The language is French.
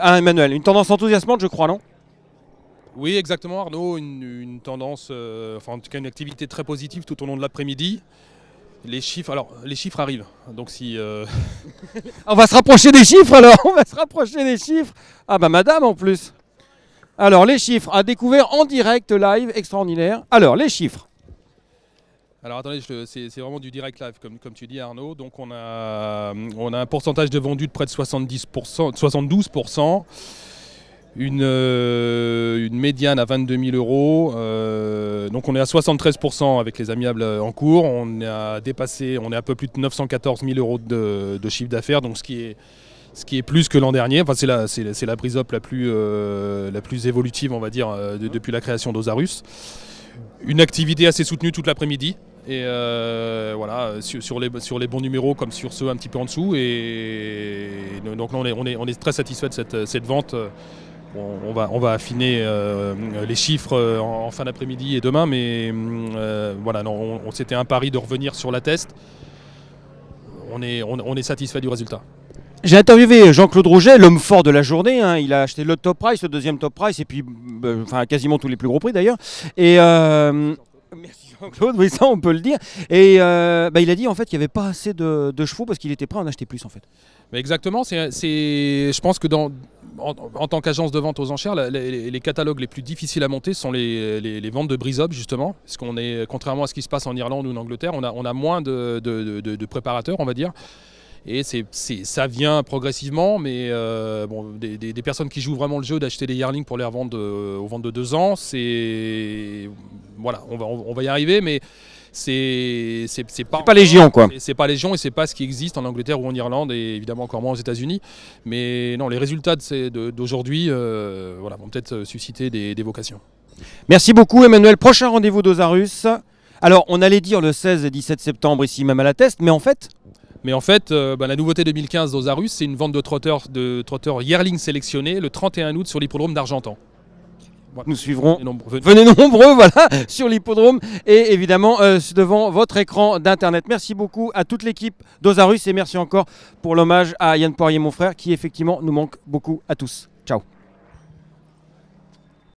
Ah, Emmanuel, une tendance enthousiasmante, je crois, non oui, exactement, Arnaud. Une, tendance, euh, enfin en tout cas une activité très positive tout au long de l'après-midi. Les chiffres, alors les chiffres arrivent. Donc si euh, on va se rapprocher des chiffres, alors on va se rapprocher des chiffres. Ah bah Madame en plus. Alors les chiffres à découvert en direct live extraordinaire. Alors les chiffres. Alors attendez, c'est vraiment du direct live, comme, tu dis Arnaud. Donc on a, on a un pourcentage de vendus de près de 70%, 72%. Euh, une, médiane à 22 000 euros. Euh, donc on est à 73% avec les amiables euh, en cours. On a dépassé, on est à peu plus de 914 000 euros de, chiffre d'affaires, donc ce qui est ce qui est plus que l'an dernier. Enfin, c'est la, c'est, la prise up la plus, la plus évolutive, on va dire, depuis la création d'Ozarus. Une activité assez soutenue toute l'après-midi. Et euh, voilà, sur, les, sur les bons numéros comme sur ceux un petit peu en dessous. Et, donc là, on est, on est, très satisfait de cette, vente. on, va, on va affiner euh, les chiffres euh, en, fin d'après-midi et demain, mais mm, voilà, non, on, c'était un pari de revenir sur la test. On est, est satisfait du résultat. J'ai interviewé Jean-Claude Rouget, l'homme fort de la journée. Hein. Il a acheté le top price, le deuxième top price, et puis ben, enfin, quasiment tous les plus gros prix d'ailleurs. Et Merci Jean-Claude, oui ça on peut le dire. Et euh, bah, il a dit en fait qu'il n'y avait pas assez de, chevaux parce qu'il était prêt à en acheter plus en fait. exactement, c'est, je pense que dans, en, tant qu'agence de vente aux enchères, les, catalogues les plus difficiles à monter sont les, ventes de brise justement, parce qu'on est, contrairement à ce qui se passe en Irlande ou en Angleterre, on a, on a moins de, de, préparateurs on va dire. Et ça vient progressivement, mais euh, bon, des, des, personnes qui jouent vraiment le jeu d'acheter des yearlings pour les revendre euh, aux ventes de deux ans, c'est voilà, on va, y arriver, mais c'est pas, pas légion quoi. C'est pas légion et c'est pas ce qui existe en Angleterre ou en Irlande et évidemment encore moins aux États-Unis. Mais non, les résultats d'aujourd'hui, euh, voilà, vont peut-être susciter des, des, vocations. Merci beaucoup Emmanuel. Prochain rendez-vous d'Ozarus. Alors, on allait dire le 16 et 17 septembre ici même à la Teste, mais en fait, mais en fait, euh, ben, la nouveauté 2015 d'Ozarus, c'est une vente de trotteurs, de trotteurs yearling sélectionnés le 31 août sur l'hippodrome d'Argentan nous suivrons. Venez nombreux, voilà, sur l'hippodrome et évidemment euh, devant votre écran d'internet. Merci beaucoup à toute l'équipe d'Ozarus et merci encore pour l'hommage à Yann Poirier, mon frère, qui effectivement nous manque beaucoup à tous. Ciao.